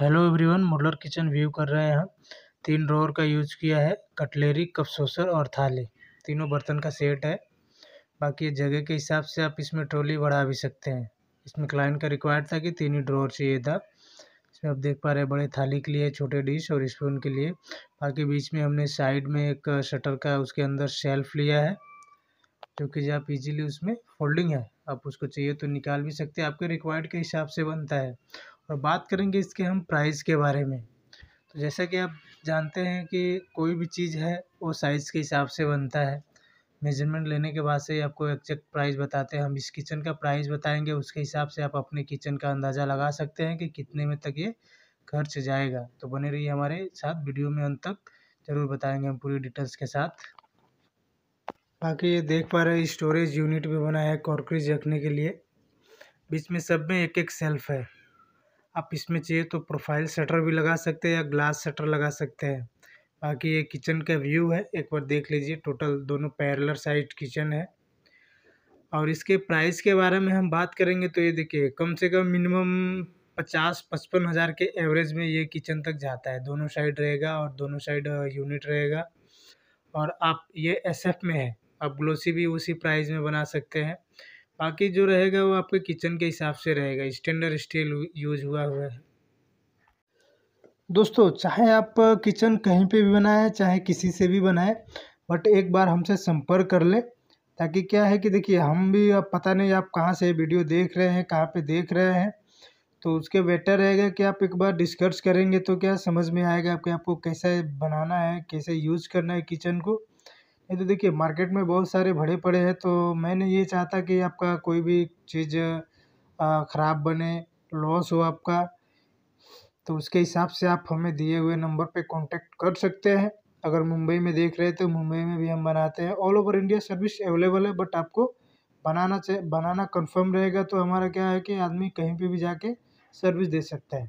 hello everyone modular kitchen view कर रहे हैं हम तीन ड्रॉर का यूज किया है कटलेरी कप सोसर और थाली तीनों बर्तन का सेट है बाकी जगह के हिसाब से आप इसमें ट्रॉली बढ़ा भी सकते हैं इसमें क्लाइंट का रिक्वायर्ड था कि तीन ही ड्रॉर चाहिए था इसमें आप देख पा रहे हैं बड़े थाली के लिए छोटे डिश और स्पून के लिए बाकी बीच में हमने साइड में एक शटर का उसके अंदर शेल्फ लिया है जो कि आप इजीली उसमें फोल्डिंग है आप उसको चाहिए तो निकाल भी सकते हैं आपके रिक्वायर्ड के हिसाब से बनता है और बात करेंगे इसके हम प्राइस के बारे में तो जैसा कि आप जानते हैं कि कोई भी चीज़ है वो साइज़ के हिसाब से बनता है मेजरमेंट लेने के बाद से ही आपको एग्जैक्ट प्राइस बताते हैं हम इस किचन का प्राइस बताएंगे उसके हिसाब से आप अपने किचन का अंदाज़ा लगा सकते हैं कि कितने में तक ये खर्च जाएगा तो बने रहिए हमारे साथ वीडियो में अंत तक ज़रूर बताएंगे हम पूरी डिटेल्स के साथ बाकी ये देख पा रहे स्टोरेज यूनिट भी बना है कॉर्क्रीज रखने के लिए बीच में सब में एक एक सेल्फ है आप इसमें चाहिए तो प्रोफाइल शटर भी लगा सकते हैं या ग्लास शटर लगा सकते हैं बाकी ये किचन का व्यू है एक बार देख लीजिए टोटल दोनों पैरलर साइड किचन है और इसके प्राइस के बारे में हम बात करेंगे तो ये देखिए कम से कम मिनिमम पचास पचपन हज़ार के एवरेज में ये किचन तक जाता है दोनों साइड रहेगा और दोनों साइड यूनिट रहेगा और आप ये एसएफ में है आप ग्लोसी भी उसी प्राइस में बना सकते हैं बाकी जो रहेगा वो आपके किचन के हिसाब से रहेगा स्टैंडर्ड स्टील यूज हुआ हुआ है दोस्तों चाहे आप किचन कहीं पे भी बनाएं चाहे किसी से भी बनाएं बट एक बार हमसे संपर्क कर ले ताकि क्या है कि देखिए हम भी अब पता नहीं आप कहाँ से वीडियो देख रहे हैं कहाँ पे देख रहे हैं तो उसके बेटर रहेगा कि आप एक बार डिस्कस करेंगे तो क्या समझ में आएगा कि आपको कैसे बनाना है कैसे यूज़ करना है किचन को ये तो देखिए मार्केट में बहुत सारे भरे पड़े हैं तो मैंने ये चाहता कि आपका कोई भी चीज़ ख़राब बने लॉस हो आपका तो उसके हिसाब से आप हमें दिए हुए नंबर पे कांटेक्ट कर सकते हैं अगर मुंबई में देख रहे तो मुंबई में भी हम बनाते हैं all over India service available है बट आपको बनाना चाहिए बनाना कंफर्म रहेगा तो हमारा क्या है कि आदमी कहीं पे भी जाके सर्विस दे सकता है